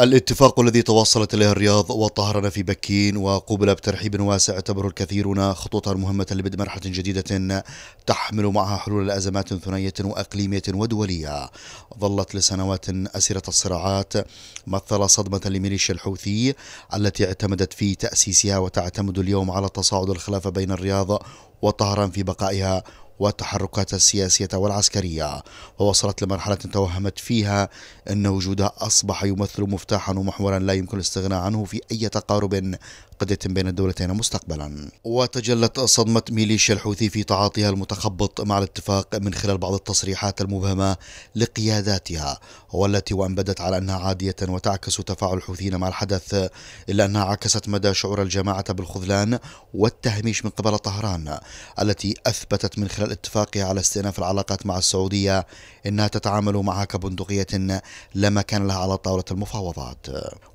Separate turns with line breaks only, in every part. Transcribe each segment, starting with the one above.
الاتفاق الذي توصلت اليه الرياض وطهران في بكين وقوبل بترحيب واسع اعتبره الكثيرون خطوطا مهمه لبدء مرحله جديده تحمل معها حلول الازمات ثنائيه واقليميه ودوليه ظلت لسنوات اسيره الصراعات مثل صدمه لميليشيا الحوثي التي اعتمدت في تاسيسها وتعتمد اليوم على تصاعد الخلاف بين الرياض وطهران في بقائها والتحركات السياسية والعسكرية ووصلت لمرحلة توهمت فيها أن وجودها أصبح يمثل مفتاحا ومحورا لا يمكن الاستغناء عنه في أي تقارب قد يتم بين الدولتين مستقبلا وتجلت صدمة ميليشيا الحوثي في تعاطيها المتخبط مع الاتفاق من خلال بعض التصريحات المبهمة لقياداتها والتي وأنبدت على أنها عادية وتعكس تفاعل الحوثيين مع الحدث إلا أنها عكست مدى شعور الجماعة بالخذلان والتهميش من قبل طهران التي أثبتت من خلال اتفاقها على استئناف العلاقات مع السعودية إنها تتعامل معها كبندقية لا مكان لها على طاولة المفاوضات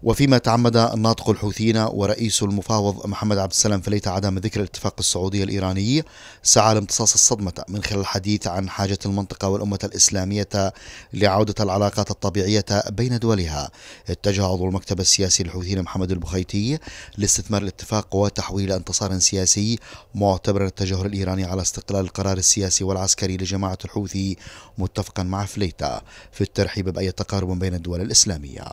وفيما تعمد الناطق الحوثيين ورئيس المفاوض محمد عبد السلام فليت عدم ذكر الاتفاق السعودي الإيراني سعى لامتصاص الصدمة من خلال الحديث عن حاجة المنطقة والأمة الإسلامية لعودة العلاقات الطبيعية بين دولها اتجه عضو المكتب السياسي الحوثيين محمد البخيتي لاستثمار الاتفاق وتحويل انتصار سياسي معتبر التجهر الإيراني على استقلال القرار السياسي والعسكري لجماعة الحوثي متفقا مع فليتا في الترحيب بأي تقارب بين الدول الإسلامية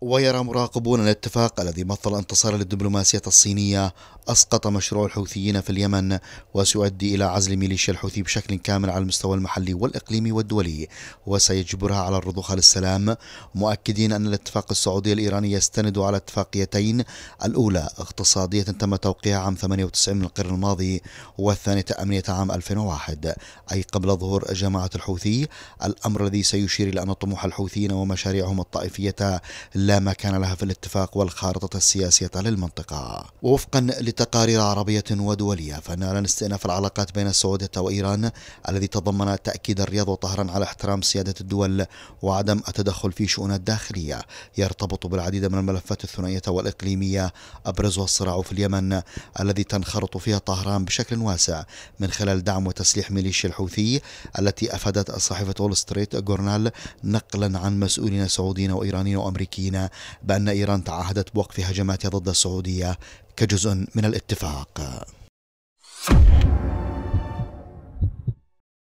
ويرى مراقبون الاتفاق الذي مثل انتصار للدبلوماسية الصينية أسقط مشروع الحوثيين في اليمن وسيؤدي إلى عزل ميليشيا الحوثي بشكل كامل على المستوى المحلي والإقليمي والدولي وسيجبرها على الرضوخ للسلام مؤكدين أن الاتفاق السعودي الإيراني يستند على اتفاقيتين الأولى اقتصادية تم توقيعها عام 98 من القرن الماضي والثانية أمنية عام 2001 أي قبل ظهور جماعة الحوثي الأمر الذي سيشير إلى أن طموح الحوثيين ومشاريعهم الطائفية لا مكان لها في الاتفاق والخارطة السياسية للمنطقة ووفقا لتقارير عربية ودولية فنالا استئناف العلاقات بين السعودية وإيران الذي تضمن تأكيد الرياض وطهران على احترام سيادة الدول وعدم التدخل في شؤونها الداخلية يرتبط بالعديد من الملفات الثنائية والإقليمية أبرزها الصراع في اليمن الذي تنخرط فيها طهران بشكل واسع من خلال دعم وتسليح ميليشيا الحوثي التي أفادت صحيفة وول ستريت جورنال نقلا عن مسؤولين سعوديين وإيرانيين وأمريكيين بأن إيران تعهدت بوقف هجماتها ضد السعودية كجزء من الاتفاق